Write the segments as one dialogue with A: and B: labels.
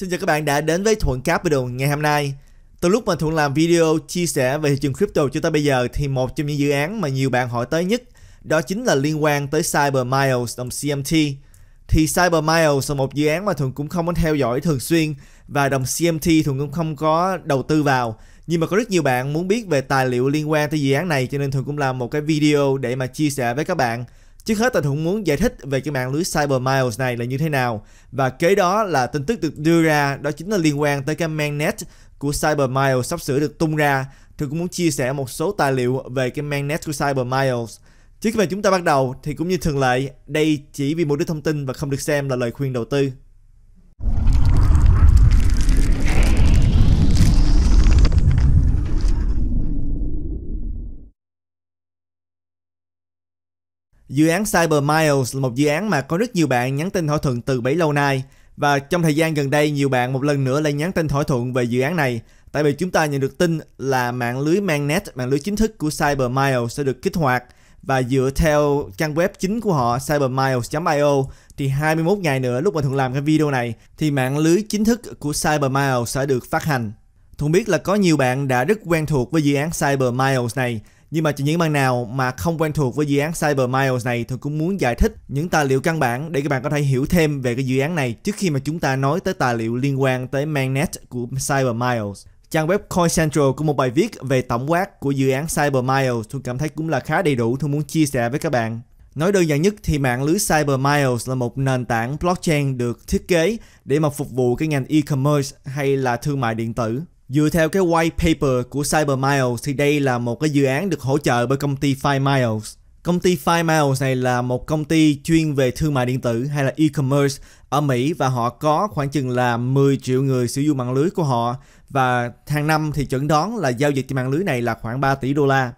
A: Xin chào các bạn đã đến với Thuận Cáp Video ngày hôm nay. Từ lúc mà Thuận làm video chia sẻ về thị trường crypto cho tới bây giờ thì một trong những dự án mà nhiều bạn hỏi tới nhất đó chính là liên quan tới Cyber Miles đồng CMT. Thì Cyber Miles là một dự án mà Thuận cũng không có theo dõi thường xuyên và đồng CMT Thuận cũng không có đầu tư vào. Nhưng mà có rất nhiều bạn muốn biết về tài liệu liên quan tới dự án này cho nên Thuận cũng làm một cái video để mà chia sẻ với các bạn. Trước hết, tôi cũng muốn giải thích về cái mạng lưới Cyber Miles này là như thế nào. Và kế đó là tin tức được đưa ra, đó chính là liên quan tới cái mainnet của Cyber Miles sắp sửa được tung ra. Tôi cũng muốn chia sẻ một số tài liệu về cái mainnet của Cyber Miles. Trước khi mà chúng ta bắt đầu thì cũng như thường lệ, đây chỉ vì mục đích thông tin và không được xem là lời khuyên đầu tư. Dự án Cyber Miles là một dự án mà có rất nhiều bạn nhắn tin thỏa thuận từ bấy lâu nay và trong thời gian gần đây nhiều bạn một lần nữa lại nhắn tin thỏa thuận về dự án này tại vì chúng ta nhận được tin là mạng lưới Magnet, mạng lưới chính thức của Cyber Miles sẽ được kích hoạt và dựa theo trang web chính của họ cybermiles.io thì 21 ngày nữa lúc mà Thuận làm cái video này thì mạng lưới chính thức của Cyber Miles sẽ được phát hành. Thuận biết là có nhiều bạn đã rất quen thuộc với dự án Cyber Miles này nhưng mà chỉ những bạn nào mà không quen thuộc với dự án Cyber Miles này thì cũng muốn giải thích những tài liệu căn bản để các bạn có thể hiểu thêm về cái dự án này trước khi mà chúng ta nói tới tài liệu liên quan tới Magnet của Cyber Miles. Trang web Coin Central có một bài viết về tổng quát của dự án Cyber Miles tôi cảm thấy cũng là khá đầy đủ tôi muốn chia sẻ với các bạn. Nói đơn giản nhất thì mạng lưới Cyber Miles là một nền tảng blockchain được thiết kế để mà phục vụ cái ngành e-commerce hay là thương mại điện tử. Dựa theo cái white paper của Cyber Miles thì đây là một cái dự án được hỗ trợ bởi công ty Five Miles. Công ty Five Miles này là một công ty chuyên về thương mại điện tử hay là e-commerce ở Mỹ và họ có khoảng chừng là 10 triệu người sử dụng mạng lưới của họ và hàng năm thì chuẩn đoán là giao dịch trên mạng lưới này là khoảng 3 tỷ đô la.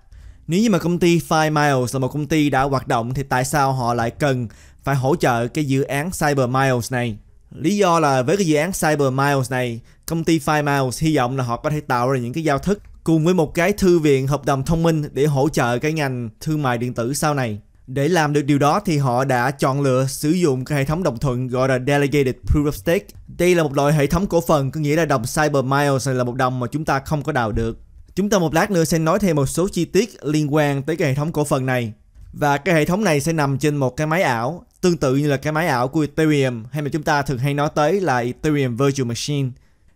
A: Nếu như mà công ty Five Miles là một công ty đã hoạt động thì tại sao họ lại cần phải hỗ trợ cái dự án Cyber Miles này? Lý do là với cái dự án Cyber Miles này, công ty Five Miles hy vọng là họ có thể tạo ra những cái giao thức cùng với một cái thư viện hợp đồng thông minh để hỗ trợ cái ngành thương mại điện tử sau này. Để làm được điều đó thì họ đã chọn lựa sử dụng cái hệ thống đồng thuận gọi là Delegated Proof of Stake. Đây là một loại hệ thống cổ phần có nghĩa là đồng Cyber Miles là một đồng mà chúng ta không có đào được. Chúng ta một lát nữa sẽ nói thêm một số chi tiết liên quan tới cái hệ thống cổ phần này. Và cái hệ thống này sẽ nằm trên một cái máy ảo tương tự như là cái máy ảo của Ethereum hay mà chúng ta thường hay nói tới là Ethereum Virtual Machine.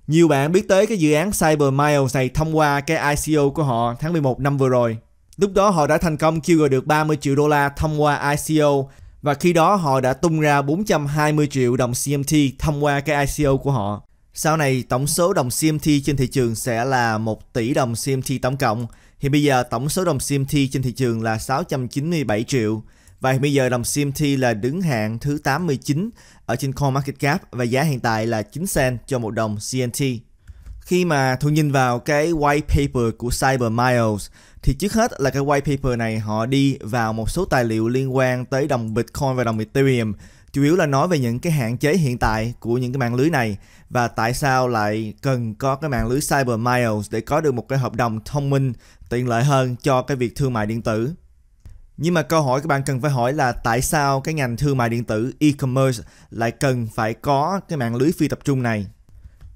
A: Nhiều bạn biết tới cái dự án Cyber Miles này thông qua cái ICO của họ tháng 11 năm vừa rồi. Lúc đó họ đã thành công kêu gọi được 30 triệu đô la thông qua ICO và khi đó họ đã tung ra 420 triệu đồng CMT thông qua cái ICO của họ. Sau này tổng số đồng CMT trên thị trường sẽ là 1 tỷ đồng CMT tổng cộng Hiện bây giờ tổng số đồng CMT trên thị trường là 697 triệu và hiện bây giờ đồng CMT là đứng hạng thứ 89 ở trên CoinMarketCap và giá hiện tại là 9 cent cho một đồng CNT. Khi mà Thu nhìn vào cái white paper của Cyber Miles thì trước hết là cái white paper này họ đi vào một số tài liệu liên quan tới đồng Bitcoin và đồng Ethereum chủ yếu là nói về những cái hạn chế hiện tại của những cái mạng lưới này và tại sao lại cần có cái mạng lưới Cyber Miles để có được một cái hợp đồng thông minh tiện lợi hơn cho cái việc thương mại điện tử. Nhưng mà câu hỏi các bạn cần phải hỏi là tại sao cái ngành thương mại điện tử e-commerce lại cần phải có cái mạng lưới phi tập trung này?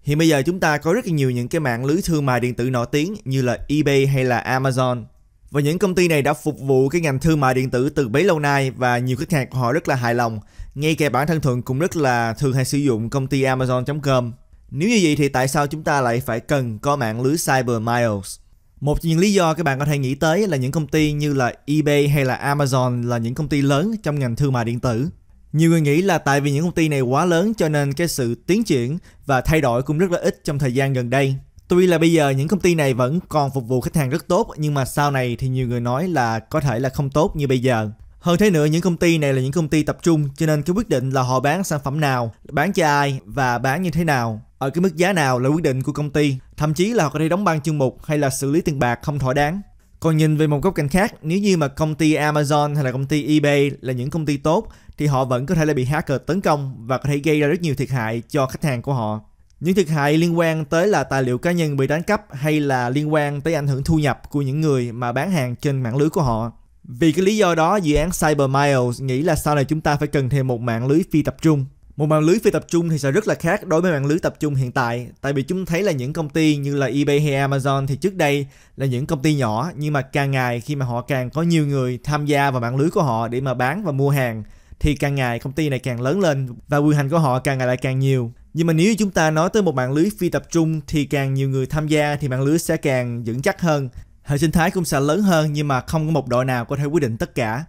A: Hiện bây giờ chúng ta có rất là nhiều những cái mạng lưới thương mại điện tử nổi tiếng như là eBay hay là Amazon và những công ty này đã phục vụ cái ngành thương mại điện tử từ bấy lâu nay và nhiều khách hàng của họ rất là hài lòng. Ngay cả bản thân Thuận cũng rất là thường hay sử dụng công ty Amazon.com. Nếu như vậy thì tại sao chúng ta lại phải cần có mạng lưới Cyber Miles? Một trong những lý do các bạn có thể nghĩ tới là những công ty như là eBay hay là Amazon là những công ty lớn trong ngành thương mại điện tử. Nhiều người nghĩ là tại vì những công ty này quá lớn cho nên cái sự tiến triển và thay đổi cũng rất là ít trong thời gian gần đây. Tuy là bây giờ những công ty này vẫn còn phục vụ khách hàng rất tốt nhưng mà sau này thì nhiều người nói là có thể là không tốt như bây giờ. Hơn thế nữa những công ty này là những công ty tập trung cho nên cái quyết định là họ bán sản phẩm nào, bán cho ai và bán như thế nào ở cái mức giá nào là quyết định của công ty. Thậm chí là họ có thể đóng băng chương mục hay là xử lý tiền bạc không thỏa đáng. Còn nhìn về một góc cạnh khác, nếu như mà công ty Amazon hay là công ty eBay là những công ty tốt thì họ vẫn có thể là bị hacker tấn công và có thể gây ra rất nhiều thiệt hại cho khách hàng của họ. Những thiệt hại liên quan tới là tài liệu cá nhân bị đánh cắp hay là liên quan tới ảnh hưởng thu nhập của những người mà bán hàng trên mạng lưới của họ. Vì cái lý do đó, dự án Cyber Miles nghĩ là sau này chúng ta phải cần thêm một mạng lưới phi tập trung. Một mạng lưới phi tập trung thì sẽ rất là khác đối với mạng lưới tập trung hiện tại, tại vì chúng thấy là những công ty như là eBay hay Amazon thì trước đây là những công ty nhỏ nhưng mà càng ngày khi mà họ càng có nhiều người tham gia vào mạng lưới của họ để mà bán và mua hàng thì càng ngày công ty này càng lớn lên và quyền hành của họ càng ngày lại càng nhiều nhưng mà nếu chúng ta nói tới một mạng lưới phi tập trung thì càng nhiều người tham gia thì mạng lưới sẽ càng vững chắc hơn. Hệ sinh thái cũng sẽ lớn hơn nhưng mà không có một đội nào có thể quyết định tất cả.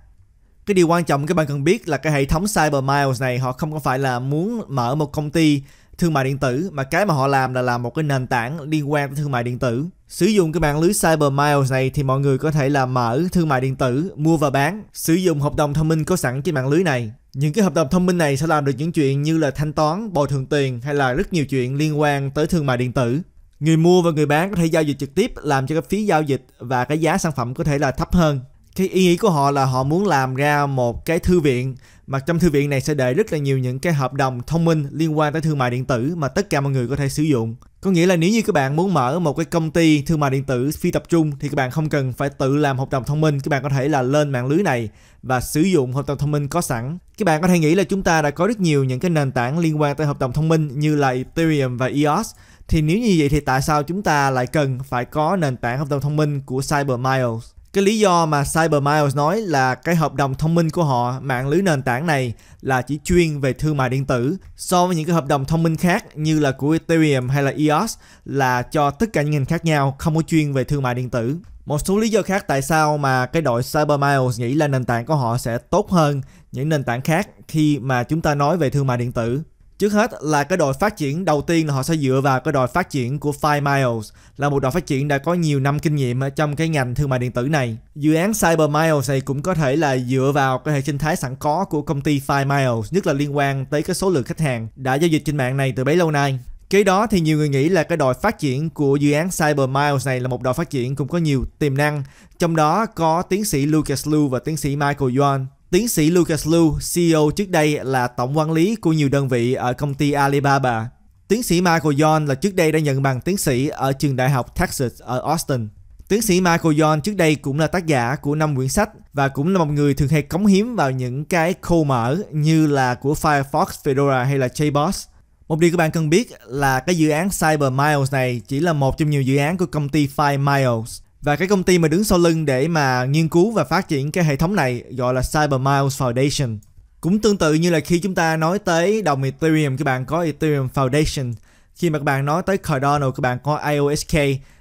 A: Cái điều quan trọng các bạn cần biết là cái hệ thống Cyber Miles này họ không có phải là muốn mở một công ty thương mại điện tử mà cái mà họ làm là làm một cái nền tảng liên quan tới thương mại điện tử. Sử dụng cái mạng lưới Cyber Miles này thì mọi người có thể là mở thương mại điện tử, mua và bán, sử dụng hợp đồng thông minh có sẵn trên mạng lưới này những cái hợp đồng thông minh này sẽ làm được những chuyện như là thanh toán, bồi thường tiền hay là rất nhiều chuyện liên quan tới thương mại điện tử. Người mua và người bán có thể giao dịch trực tiếp làm cho cái phí giao dịch và cái giá sản phẩm có thể là thấp hơn. Cái ý nghĩ của họ là họ muốn làm ra một cái thư viện mặt trong thư viện này sẽ để rất là nhiều những cái hợp đồng thông minh liên quan tới thương mại điện tử mà tất cả mọi người có thể sử dụng. Có nghĩa là nếu như các bạn muốn mở một cái công ty thương mại điện tử phi tập trung thì các bạn không cần phải tự làm hợp đồng thông minh, các bạn có thể là lên mạng lưới này và sử dụng hợp đồng thông minh có sẵn. Các bạn có thể nghĩ là chúng ta đã có rất nhiều những cái nền tảng liên quan tới hợp đồng thông minh như là Ethereum và EOS. Thì nếu như vậy thì tại sao chúng ta lại cần phải có nền tảng hợp đồng thông minh của Cyber Miles? Cái lý do mà CyberMiles nói là cái hợp đồng thông minh của họ, mạng lưới nền tảng này là chỉ chuyên về thương mại điện tử. So với những cái hợp đồng thông minh khác như là của Ethereum hay là EOS là cho tất cả những ngành khác nhau, không có chuyên về thương mại điện tử. Một số lý do khác tại sao mà cái đội CyberMiles nghĩ là nền tảng của họ sẽ tốt hơn những nền tảng khác khi mà chúng ta nói về thương mại điện tử. Trước hết là cái đội phát triển đầu tiên là họ sẽ dựa vào cái đội phát triển của Five Miles là một đội phát triển đã có nhiều năm kinh nghiệm ở trong cái ngành thương mại điện tử này. Dự án Cyber Miles này cũng có thể là dựa vào cái hệ sinh thái sẵn có của công ty Five Miles, nhất là liên quan tới cái số lượng khách hàng đã giao dịch trên mạng này từ bấy lâu nay. Kế đó thì nhiều người nghĩ là cái đội phát triển của dự án Cyber Miles này là một đội phát triển cũng có nhiều tiềm năng, trong đó có tiến sĩ Lucas Liu và tiến sĩ Michael Yuan. Tiến sĩ Lucas Liu, CEO trước đây là tổng quản lý của nhiều đơn vị ở công ty Alibaba. Tiến sĩ Michael John là trước đây đã nhận bằng tiến sĩ ở trường đại học Texas ở Austin. Tiến sĩ Michael John trước đây cũng là tác giả của năm quyển sách và cũng là một người thường hay cống hiến vào những cái khô mở như là của Firefox, Fedora hay là JBoss. Một điều các bạn cần biết là cái dự án Cyber Miles này chỉ là một trong nhiều dự án của công ty Five Miles và cái công ty mà đứng sau lưng để mà nghiên cứu và phát triển cái hệ thống này gọi là Cybermiles Foundation. Cũng tương tự như là khi chúng ta nói tới đồng Ethereum các bạn có Ethereum Foundation, khi mà các bạn nói tới Cardano các bạn có IOSK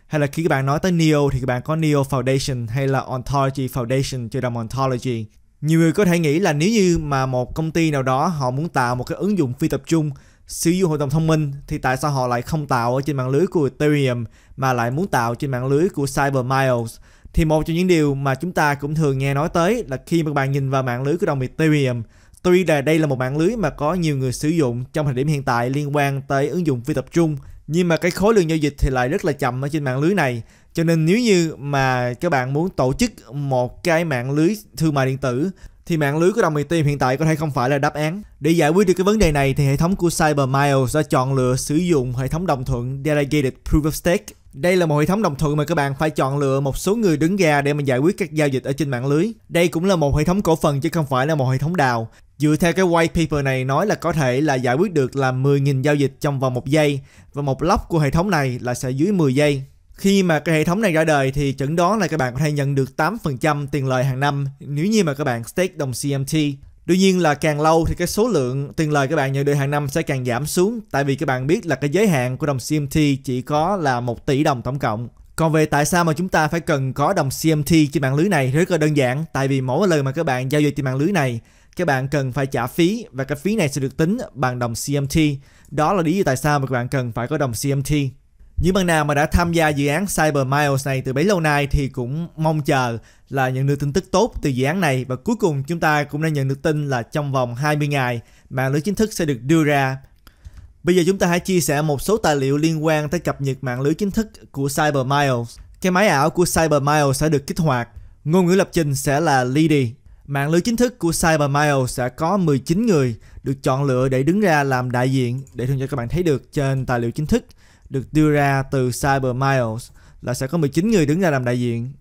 A: hay là khi các bạn nói tới Neo thì các bạn có Neo Foundation hay là Ontology Foundation cho đồng Ontology. Nhiều người có thể nghĩ là nếu như mà một công ty nào đó họ muốn tạo một cái ứng dụng phi tập trung sử dụng hội đồng thông minh thì tại sao họ lại không tạo ở trên mạng lưới của Ethereum mà lại muốn tạo trên mạng lưới của CyberMiles? Thì một trong những điều mà chúng ta cũng thường nghe nói tới là khi mà bạn nhìn vào mạng lưới của đồng Ethereum, tuy là đây là một mạng lưới mà có nhiều người sử dụng trong thời điểm hiện tại liên quan tới ứng dụng phi tập trung, nhưng mà cái khối lượng giao dịch thì lại rất là chậm ở trên mạng lưới này. Cho nên nếu như mà các bạn muốn tổ chức một cái mạng lưới thương mại điện tử thì mạng lưới của đồng tiền hiện tại có thể không phải là đáp án. Để giải quyết được cái vấn đề này thì hệ thống của CyberMiles đã chọn lựa sử dụng hệ thống đồng thuận Delegated Proof of Stake. Đây là một hệ thống đồng thuận mà các bạn phải chọn lựa một số người đứng ra để mà giải quyết các giao dịch ở trên mạng lưới. Đây cũng là một hệ thống cổ phần chứ không phải là một hệ thống đào. Dựa theo cái white paper này nói là có thể là giải quyết được là 10.000 giao dịch trong vòng một giây và một block của hệ thống này là sẽ dưới 10 giây. Khi mà cái hệ thống này ra đời thì chẩn đoán là các bạn có thể nhận được 8% tiền lời hàng năm nếu như mà các bạn stake đồng CMT. Đương nhiên là càng lâu thì cái số lượng tiền lời các bạn nhận được hàng năm sẽ càng giảm xuống tại vì các bạn biết là cái giới hạn của đồng CMT chỉ có là 1 tỷ đồng tổng cộng. Còn về tại sao mà chúng ta phải cần có đồng CMT trên mạng lưới này rất là đơn giản tại vì mỗi lần mà các bạn giao dịch trên mạng lưới này các bạn cần phải trả phí và cái phí này sẽ được tính bằng đồng CMT. Đó là lý do tại sao mà các bạn cần phải có đồng CMT. Những bạn nào mà đã tham gia dự án Cyber Miles này từ bấy lâu nay thì cũng mong chờ là nhận được tin tức tốt từ dự án này và cuối cùng chúng ta cũng đã nhận được tin là trong vòng 20 ngày mạng lưới chính thức sẽ được đưa ra. Bây giờ chúng ta hãy chia sẻ một số tài liệu liên quan tới cập nhật mạng lưới chính thức của Cyber Miles. Cái máy ảo của Cyber Miles sẽ được kích hoạt. Ngôn ngữ lập trình sẽ là Lidi. Mạng lưới chính thức của Cyber Miles sẽ có 19 người được chọn lựa để đứng ra làm đại diện để thường cho các bạn thấy được trên tài liệu chính thức được đưa ra từ Cyber Miles là sẽ có 19 người đứng ra làm đại diện.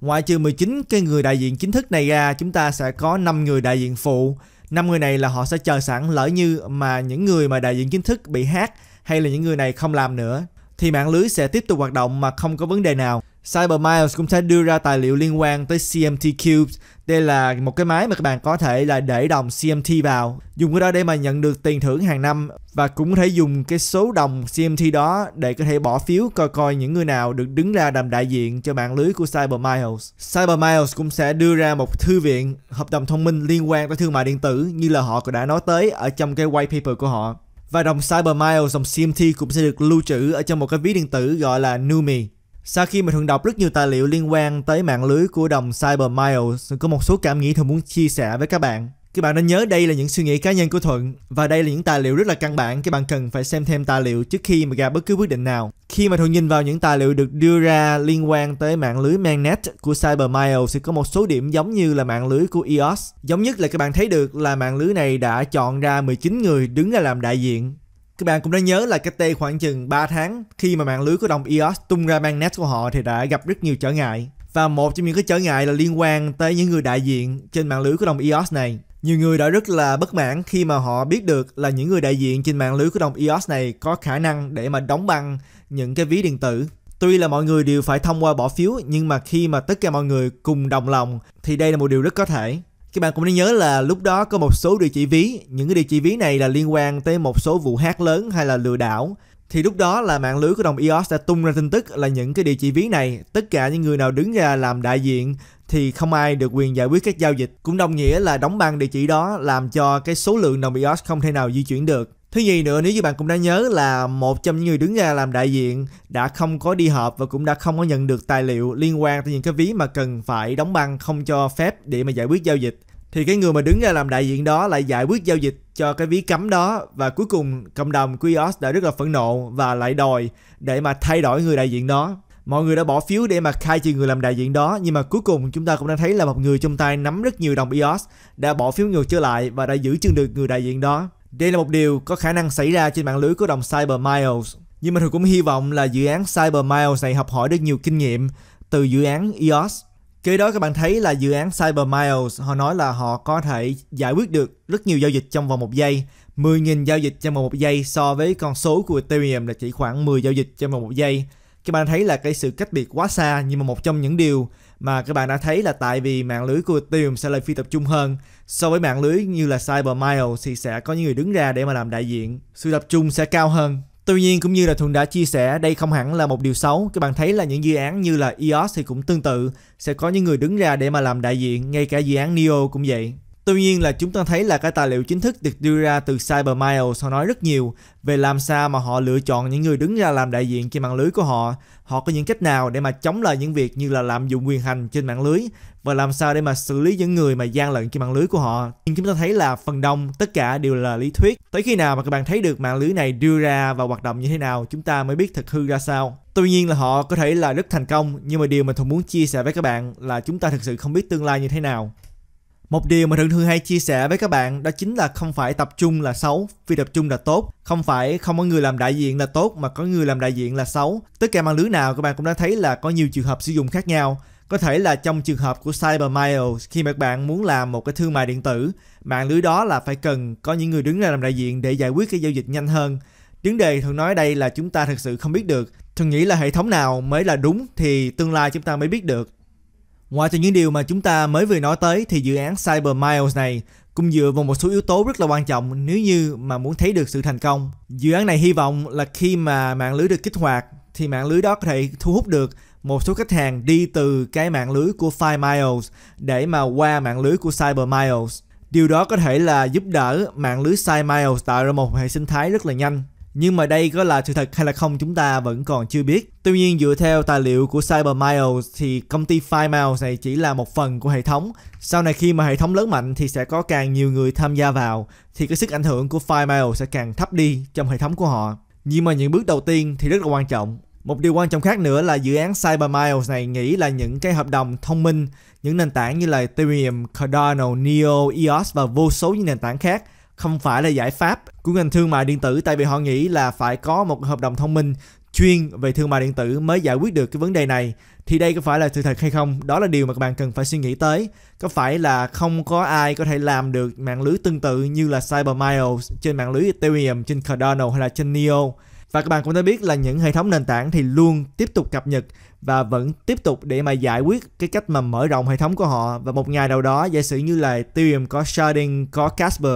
A: Ngoại trừ 19 cái người đại diện chính thức này ra, chúng ta sẽ có 5 người đại diện phụ. 5 người này là họ sẽ chờ sẵn lỡ như mà những người mà đại diện chính thức bị hát hay là những người này không làm nữa thì mạng lưới sẽ tiếp tục hoạt động mà không có vấn đề nào. Cybermiles cũng sẽ đưa ra tài liệu liên quan tới CMT Cubes. Đây là một cái máy mà các bạn có thể là để đồng CMT vào, dùng cái đó để mà nhận được tiền thưởng hàng năm và cũng có thể dùng cái số đồng CMT đó để có thể bỏ phiếu coi coi những người nào được đứng ra làm đại diện cho mạng lưới của Cybermiles. Cybermiles cũng sẽ đưa ra một thư viện hợp đồng thông minh liên quan tới thương mại điện tử như là họ đã nói tới ở trong cái white paper của họ. Và dòng Cybermail, dòng CMT cũng sẽ được lưu trữ ở trong một cái ví điện tử gọi là NUMI. Sau khi mình thường đọc rất nhiều tài liệu liên quan tới mạng lưới của đồng Cybermail, có một số cảm nghĩ Thuận muốn chia sẻ với các bạn các bạn nên nhớ đây là những suy nghĩ cá nhân của Thuận và đây là những tài liệu rất là căn bản các bạn cần phải xem thêm tài liệu trước khi mà ra bất cứ quyết định nào. Khi mà Thuận nhìn vào những tài liệu được đưa ra liên quan tới mạng lưới Magnet của CyberMile sẽ có một số điểm giống như là mạng lưới của EOS. Giống nhất là các bạn thấy được là mạng lưới này đã chọn ra 19 người đứng ra làm đại diện. Các bạn cũng đã nhớ là cách đây khoảng chừng 3 tháng khi mà mạng lưới của đồng EOS tung ra Magnet của họ thì đã gặp rất nhiều trở ngại. Và một trong những cái trở ngại là liên quan tới những người đại diện trên mạng lưới của đồng EOS này. Nhiều người đã rất là bất mãn khi mà họ biết được là những người đại diện trên mạng lưới của đồng EOS này có khả năng để mà đóng băng những cái ví điện tử. Tuy là mọi người đều phải thông qua bỏ phiếu nhưng mà khi mà tất cả mọi người cùng đồng lòng thì đây là một điều rất có thể. Các bạn cũng nên nhớ là lúc đó có một số địa chỉ ví, những cái địa chỉ ví này là liên quan tới một số vụ hát lớn hay là lừa đảo. Thì lúc đó là mạng lưới của đồng EOS đã tung ra tin tức là những cái địa chỉ ví này, tất cả những người nào đứng ra làm đại diện thì không ai được quyền giải quyết các giao dịch. Cũng đồng nghĩa là đóng băng địa chỉ đó làm cho cái số lượng đồng EOS không thể nào di chuyển được. Thứ gì nữa nếu như bạn cũng đã nhớ là một trong những người đứng ra làm đại diện đã không có đi họp và cũng đã không có nhận được tài liệu liên quan tới những cái ví mà cần phải đóng băng không cho phép để mà giải quyết giao dịch thì cái người mà đứng ra làm đại diện đó lại giải quyết giao dịch cho cái ví cấm đó và cuối cùng cộng đồng Quios đã rất là phẫn nộ và lại đòi để mà thay đổi người đại diện đó mọi người đã bỏ phiếu để mà khai trừ người làm đại diện đó nhưng mà cuối cùng chúng ta cũng đã thấy là một người trong tay nắm rất nhiều đồng EOS đã bỏ phiếu ngược trở lại và đã giữ chân được người đại diện đó. Đây là một điều có khả năng xảy ra trên mạng lưới của đồng Cyber Miles. Nhưng mà tôi cũng hy vọng là dự án Cyber Miles này học hỏi được nhiều kinh nghiệm từ dự án EOS. Kế đó các bạn thấy là dự án Cyber Miles họ nói là họ có thể giải quyết được rất nhiều giao dịch trong vòng một giây 10.000 giao dịch trong vòng một giây so với con số của Ethereum là chỉ khoảng 10 giao dịch trong vòng một giây các bạn thấy là cái sự cách biệt quá xa nhưng mà một trong những điều mà các bạn đã thấy là tại vì mạng lưới của Ethereum sẽ là phi tập trung hơn so với mạng lưới như là CyberMile thì sẽ có những người đứng ra để mà làm đại diện sự tập trung sẽ cao hơn Tuy nhiên cũng như là Thuận đã chia sẻ đây không hẳn là một điều xấu Các bạn thấy là những dự án như là EOS thì cũng tương tự Sẽ có những người đứng ra để mà làm đại diện Ngay cả dự án NEO cũng vậy Tuy nhiên là chúng ta thấy là cái tài liệu chính thức được đưa ra từ Cybermail họ nói rất nhiều về làm sao mà họ lựa chọn những người đứng ra làm đại diện trên mạng lưới của họ, họ có những cách nào để mà chống lại những việc như là lạm dụng quyền hành trên mạng lưới và làm sao để mà xử lý những người mà gian lận trên mạng lưới của họ. Nhưng chúng ta thấy là phần đông tất cả đều là lý thuyết. Tới khi nào mà các bạn thấy được mạng lưới này đưa ra và hoạt động như thế nào, chúng ta mới biết thực hư ra sao. Tuy nhiên là họ có thể là rất thành công, nhưng mà điều mà thường muốn chia sẻ với các bạn là chúng ta thực sự không biết tương lai như thế nào. Một điều mà Thượng thường hay chia sẻ với các bạn đó chính là không phải tập trung là xấu, vì tập trung là tốt. Không phải không có người làm đại diện là tốt mà có người làm đại diện là xấu. Tất cả mạng lưới nào các bạn cũng đã thấy là có nhiều trường hợp sử dụng khác nhau. Có thể là trong trường hợp của Cyber Miles khi mà các bạn muốn làm một cái thương mại điện tử, mạng lưới đó là phải cần có những người đứng ra làm đại diện để giải quyết cái giao dịch nhanh hơn. Vấn đề thường nói đây là chúng ta thực sự không biết được. Thường nghĩ là hệ thống nào mới là đúng thì tương lai chúng ta mới biết được. Ngoài từ những điều mà chúng ta mới vừa nói tới thì dự án Cyber Miles này cũng dựa vào một số yếu tố rất là quan trọng nếu như mà muốn thấy được sự thành công. Dự án này hy vọng là khi mà mạng lưới được kích hoạt thì mạng lưới đó có thể thu hút được một số khách hàng đi từ cái mạng lưới của Five Miles để mà qua mạng lưới của Cyber Miles. Điều đó có thể là giúp đỡ mạng lưới Cyber Miles tạo ra một hệ sinh thái rất là nhanh. Nhưng mà đây có là sự thật hay là không chúng ta vẫn còn chưa biết. Tuy nhiên dựa theo tài liệu của CyberMiles thì công ty FileMiles này chỉ là một phần của hệ thống. Sau này khi mà hệ thống lớn mạnh thì sẽ có càng nhiều người tham gia vào thì cái sức ảnh hưởng của FileMiles sẽ càng thấp đi trong hệ thống của họ. Nhưng mà những bước đầu tiên thì rất là quan trọng. Một điều quan trọng khác nữa là dự án CyberMiles này nghĩ là những cái hợp đồng thông minh, những nền tảng như là Ethereum, Cardano, Neo, EOS và vô số những nền tảng khác không phải là giải pháp của ngành thương mại điện tử tại vì họ nghĩ là phải có một hợp đồng thông minh chuyên về thương mại điện tử mới giải quyết được cái vấn đề này thì đây có phải là sự thật hay không đó là điều mà các bạn cần phải suy nghĩ tới có phải là không có ai có thể làm được mạng lưới tương tự như là CyberMiles trên mạng lưới Ethereum trên Cardano hay là trên Neo và các bạn cũng đã biết là những hệ thống nền tảng thì luôn tiếp tục cập nhật và vẫn tiếp tục để mà giải quyết cái cách mà mở rộng hệ thống của họ và một ngày nào đó giả sử như là Ethereum có sharding có Casper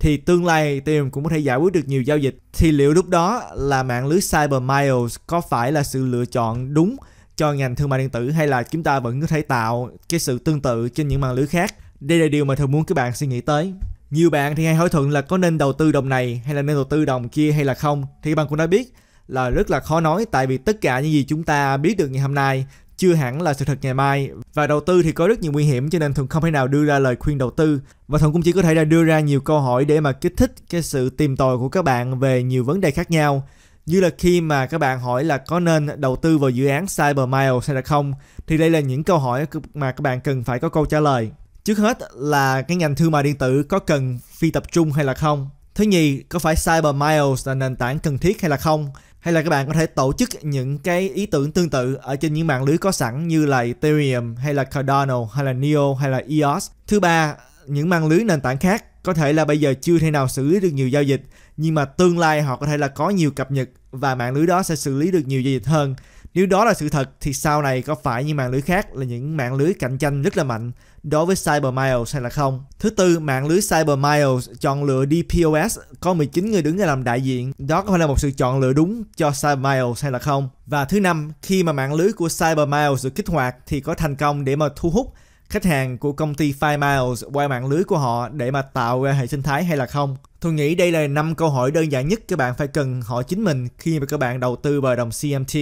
A: thì tương lai Ethereum cũng có thể giải quyết được nhiều giao dịch. Thì liệu lúc đó là mạng lưới Cyber Miles có phải là sự lựa chọn đúng cho ngành thương mại điện tử hay là chúng ta vẫn có thể tạo cái sự tương tự trên những mạng lưới khác? Đây là điều mà thường muốn các bạn suy nghĩ tới. Nhiều bạn thì hay hỏi thuận là có nên đầu tư đồng này hay là nên đầu tư đồng kia hay là không. Thì các bạn cũng đã biết là rất là khó nói tại vì tất cả những gì chúng ta biết được ngày hôm nay chưa hẳn là sự thật ngày mai và đầu tư thì có rất nhiều nguy hiểm cho nên thường không thể nào đưa ra lời khuyên đầu tư và thuận cũng chỉ có thể là đưa ra nhiều câu hỏi để mà kích thích cái sự tìm tòi của các bạn về nhiều vấn đề khác nhau như là khi mà các bạn hỏi là có nên đầu tư vào dự án Cybermile hay là không thì đây là những câu hỏi mà các bạn cần phải có câu trả lời trước hết là cái ngành thương mại điện tử có cần phi tập trung hay là không thứ nhì có phải Cyber Miles là nền tảng cần thiết hay là không hay là các bạn có thể tổ chức những cái ý tưởng tương tự ở trên những mạng lưới có sẵn như là Ethereum hay là Cardano hay là Neo hay là EOS. Thứ ba, những mạng lưới nền tảng khác có thể là bây giờ chưa thể nào xử lý được nhiều giao dịch nhưng mà tương lai họ có thể là có nhiều cập nhật và mạng lưới đó sẽ xử lý được nhiều giao dịch hơn nếu đó là sự thật thì sau này có phải như mạng lưới khác là những mạng lưới cạnh tranh rất là mạnh đối với Cyber Miles hay là không? Thứ tư, mạng lưới Cyber Miles chọn lựa DPoS có 19 người đứng ra làm đại diện. Đó có phải là một sự chọn lựa đúng cho Cyber Miles hay là không? Và thứ năm, khi mà mạng lưới của Cyber Miles được kích hoạt thì có thành công để mà thu hút khách hàng của công ty Five Miles qua mạng lưới của họ để mà tạo ra hệ sinh thái hay là không? Tôi nghĩ đây là năm câu hỏi đơn giản nhất các bạn phải cần hỏi chính mình khi mà các bạn đầu tư vào đồng CMT.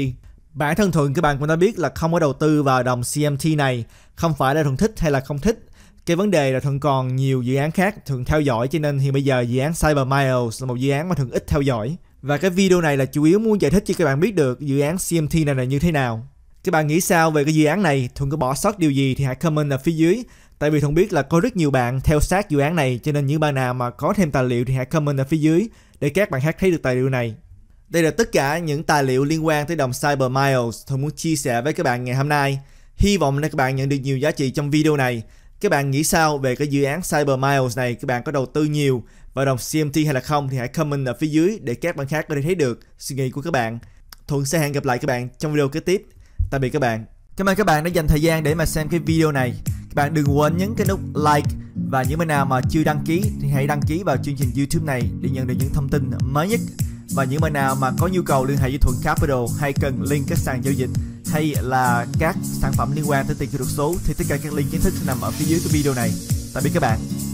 A: Bản thân thuận các bạn cũng đã biết là không có đầu tư vào đồng CMT này Không phải là Thuận thích hay là không thích Cái vấn đề là Thuận còn nhiều dự án khác Thường theo dõi cho nên thì bây giờ dự án Cyber Miles là một dự án mà Thuận ít theo dõi Và cái video này là chủ yếu muốn giải thích cho các bạn biết được dự án CMT này là như thế nào Các bạn nghĩ sao về cái dự án này Thuận có bỏ sót điều gì thì hãy comment ở phía dưới Tại vì Thuận biết là có rất nhiều bạn theo sát dự án này Cho nên những bạn nào mà có thêm tài liệu thì hãy comment ở phía dưới Để các bạn khác thấy được tài liệu này đây là tất cả những tài liệu liên quan tới đồng Cyber Miles tôi muốn chia sẻ với các bạn ngày hôm nay. Hy vọng là các bạn nhận được nhiều giá trị trong video này. Các bạn nghĩ sao về cái dự án Cyber Miles này? Các bạn có đầu tư nhiều vào đồng CMT hay là không thì hãy comment ở phía dưới để các bạn khác có thể thấy được suy nghĩ của các bạn. Thuận sẽ hẹn gặp lại các bạn trong video kế tiếp. Tạm biệt các bạn. Cảm ơn các bạn đã dành thời gian để mà xem cái video này. Các bạn đừng quên nhấn cái nút like và những bạn nào mà chưa đăng ký thì hãy đăng ký vào chương trình YouTube này để nhận được những thông tin mới nhất và những bạn nào mà có nhu cầu liên hệ với Thuận Capital hay cần link các sàn giao dịch hay là các sản phẩm liên quan tới tiền kỹ thuật số thì tất cả các link chính thức sẽ nằm ở phía dưới cái video này. Tạm biệt các bạn.